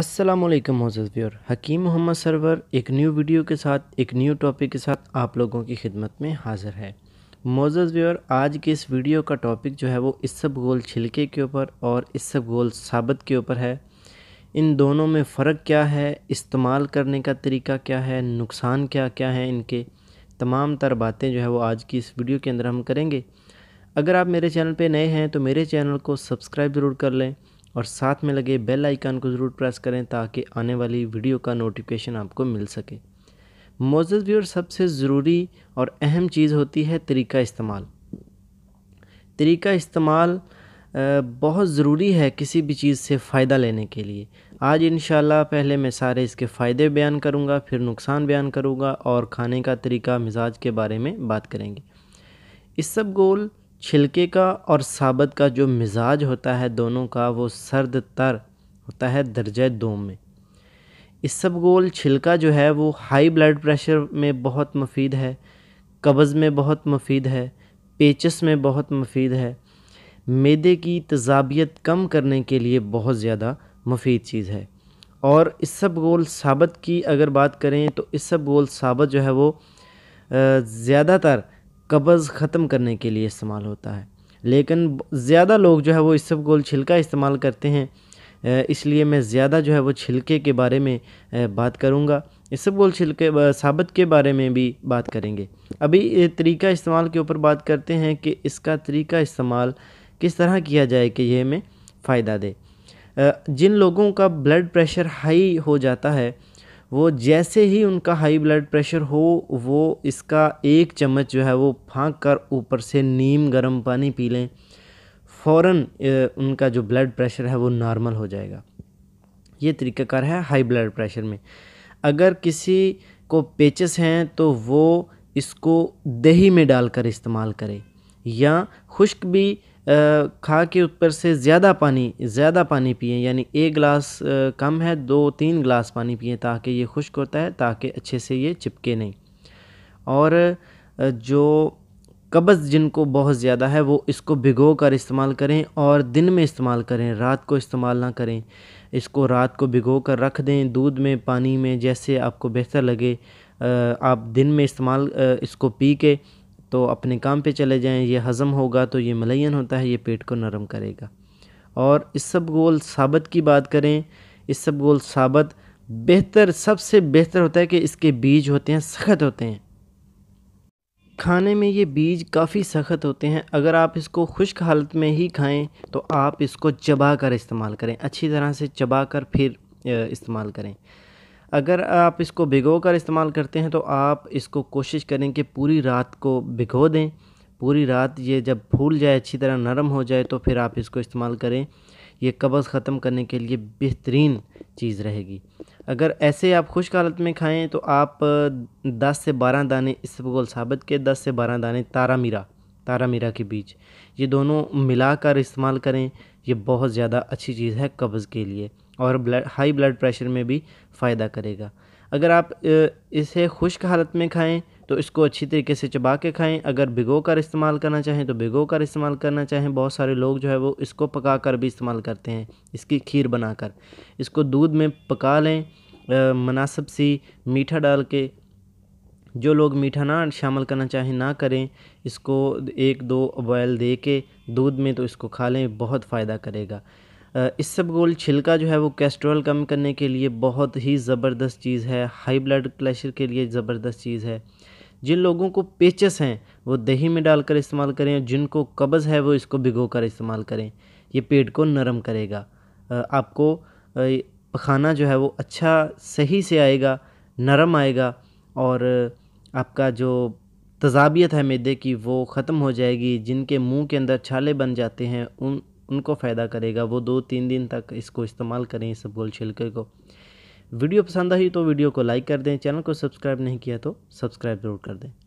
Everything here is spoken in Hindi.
असलम मोज़ व्यूर हकीम मोहम्मद सरवर एक न्यू वीडियो के साथ एक न्यू टॉपिक के साथ आप लोगों की खिदमत में हाज़िर है मोज़ व्यूर आज के इस वीडियो का टॉपिक जो है वो इसब गोल छिलके के ऊपर और इसब गोल साबित के ऊपर है इन दोनों में फ़र्क क्या है इस्तेमाल करने का तरीका क्या है नुकसान क्या क्या है इनके तमाम तर बातें जो है वो आज की इस वीडियो के अंदर हम करेंगे अगर आप मेरे चैनल पर नए हैं तो मेरे चैनल को सब्सक्राइब ज़रूर कर लें और साथ में लगे बेल आइकन को ज़रूर प्रेस करें ताकि आने वाली वीडियो का नोटिफिकेशन आपको मिल सके मोज़ व्यूअर सबसे ज़रूरी और अहम चीज़ होती है तरीका इस्तेमाल तरीका इस्तेमाल बहुत ज़रूरी है किसी भी चीज़ से फ़ायदा लेने के लिए आज इन पहले मैं सारे इसके फ़ायदे बयान करूँगा फिर नुकसान बयान करूँगा और खाने का तरीका मिजाज के बारे में बात करेंगे इस सब गोल छिलके का और साबत का जो मिजाज होता है दोनों का वो सर्द तर होता है दर्ज दो में इस सब गोल छिलका जो है वो हाई ब्लड प्रेशर में बहुत मुफीद है कब्ज़ में बहुत मुफीद है पेचस में बहुत मुफीद है मैदे की तजाबियत कम करने के लिए बहुत ज़्यादा मुफीद चीज़ है और इस सब गोल साबत की अगर बात करें तो इस सब गोल साबत जो है वो ज़्यादातर कब्ज़ ख़त्म करने के लिए इस्तेमाल होता है लेकिन ज़्यादा लोग जो है वो सब गोल छिलका इस्तेमाल करते हैं इसलिए मैं ज़्यादा जो है वो छिलके के बारे में बात करूँगा सब गोल छिलके साबित के बारे में भी बात करेंगे अभी तरीका इस्तेमाल के ऊपर बात करते हैं कि इसका तरीका इस्तेमाल किस तरह किया जाए कि यह हमें फ़ायदा दे जिन लोगों का ब्लड प्रेशर हाई हो जाता है वो जैसे ही उनका हाई ब्लड प्रेशर हो वो इसका एक चम्मच जो है वो फाँक कर ऊपर से नीम गर्म पानी पी लें फ़ौर उनका जो ब्लड प्रेशर है वो नॉर्मल हो जाएगा ये तरीक़ाकार है हाई ब्लड प्रेशर में अगर किसी को पेचस हैं तो वो इसको दही में डालकर इस्तेमाल करें या खुश्क भी खा के ऊपर से ज़्यादा पानी ज़्यादा पानी पिए यानी एक गिलास कम है दो तीन गिलास पानी पिए ताकि ये खुश्क होता है ताकि अच्छे से ये चिपके नहीं और जो कब्ज़ जिनको बहुत ज़्यादा है वो इसको भिगो कर इस्तेमाल करें और दिन में इस्तेमाल करें रात को इस्तेमाल ना करें इसको रात को भिगो कर रख दें दूध में पानी में जैसे आपको बेहतर लगे आप दिन में इस्तेमाल इसको पी के तो अपने काम पे चले जाएं ये हज़म होगा तो ये मलयन होता है ये पेट को नरम करेगा और इस सब गोल साबत की बात करें इस सब गोल साबत बेहतर सबसे बेहतर होता है कि इसके बीज होते हैं सख्त होते हैं खाने में ये बीज काफ़ी सख्त होते हैं अगर आप इसको खुश्क हालत में ही खाएं तो आप इसको चबा कर इस्तेमाल करें अच्छी तरह से चबा कर फिर इस्तेमाल करें अगर आप इसको भिगो कर इस्तेमाल करते हैं तो आप इसको कोशिश करें कि पूरी रात को भिगो दें पूरी रात ये जब फूल जाए अच्छी तरह नरम हो जाए तो फिर आप इसको इस्तेमाल करें ये कब्ज़ ख़त्म करने के लिए बेहतरीन चीज़ रहेगी अगर ऐसे आप खुश हालत में खाएं तो आप 10 से 12 दाने इसबगोल साबित के 10 से 12 दाने तारा मीरा तारा मीरा के बीच ये दोनों मिलाकर इस्तेमाल करें ये बहुत ज़्यादा अच्छी चीज़ है कब्ज़ के लिए और ब्लड हाई ब्लड प्रेशर में भी फ़ायदा करेगा अगर आप इसे खुश्क हालत में खाएं तो इसको अच्छी तरीके से चबा के खाएं अगर भिगो कर इस्तेमाल करना चाहें तो भिगो कर इस्तेमाल करना चाहें बहुत सारे लोग जो है वो इसको पका कर भी इस्तेमाल करते हैं इसकी खीर बनाकर इसको दूध में पका लें मुनासब सी मीठा डाल के जो लोग मीठा ना शामिल करना चाहें ना करें इसको एक दो बॉयल दे के दूध में तो इसको खा लें बहुत फ़ायदा करेगा इसबगोल छिलका जो है वो कैस्ट्रोल कम करने के लिए बहुत ही ज़बरदस्त चीज़ है हाई ब्लड प्रेशर के लिए ज़बरदस्त चीज़ है जिन लोगों को पेचस हैं वो दही में डालकर इस्तेमाल करें जिनको कब्ज़ है वो इसको भिगो कर इस्तेमाल करें ये पेट को नरम करेगा आपको पखाना जो है वो अच्छा सही से आएगा नरम आएगा और आपका जो तजाबियत है मैदे की वो ख़त्म हो जाएगी जिनके मुंह के अंदर छाले बन जाते हैं उन उनको फ़ायदा करेगा वो दो तीन दिन तक इसको इस्तेमाल करें इस बोल छिलके को वीडियो पसंद आई तो वीडियो को लाइक कर दें चैनल को सब्सक्राइब नहीं किया तो सब्सक्राइब ज़रूर कर दें